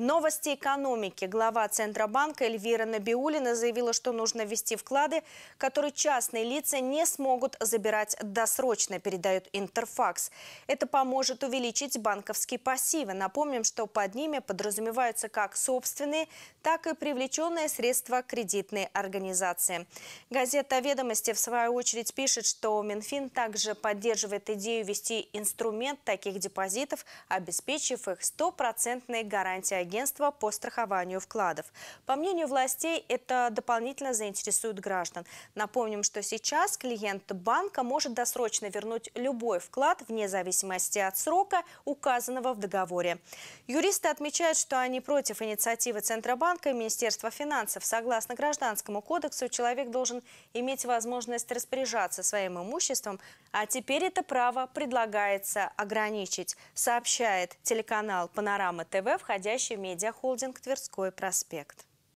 Новости экономики. Глава Центробанка Эльвира Набиулина заявила, что нужно ввести вклады, которые частные лица не смогут забирать досрочно, передает Интерфакс. Это поможет увеличить банковские пассивы. Напомним, что под ними подразумеваются как собственные, так и привлеченные средства кредитной организации. Газета «Ведомости» в свою очередь пишет, что Минфин также поддерживает идею ввести инструмент таких депозитов, обеспечив их стопроцентной гарантией агентства по страхованию вкладов. По мнению властей, это дополнительно заинтересует граждан. Напомним, что сейчас клиент банка может досрочно вернуть любой вклад вне зависимости от срока, указанного в договоре. Юристы отмечают, что они против инициативы Центробанка и Министерства финансов. Согласно Гражданскому кодексу, человек должен иметь возможность распоряжаться своим имуществом, а теперь это право предлагается ограничить, сообщает телеканал «Панорама ТВ», входящий в Холдинг Тверской проспект.